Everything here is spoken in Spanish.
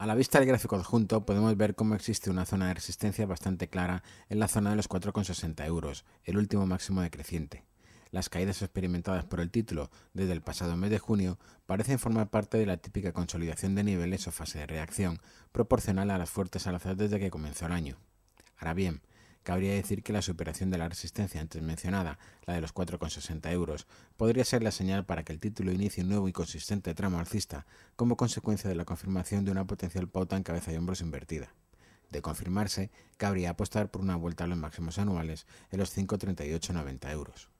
A la vista del gráfico adjunto podemos ver cómo existe una zona de resistencia bastante clara en la zona de los 4,60 euros, el último máximo decreciente. Las caídas experimentadas por el título desde el pasado mes de junio parecen formar parte de la típica consolidación de niveles o fase de reacción proporcional a las fuertes alzas desde que comenzó el año. Ahora bien, cabría decir que la superación de la resistencia antes mencionada, la de los 4,60 euros, podría ser la señal para que el título inicie un nuevo y consistente tramo alcista, como consecuencia de la confirmación de una potencial pauta en cabeza y hombros invertida. De confirmarse, cabría apostar por una vuelta a los máximos anuales en los 5,3890 euros.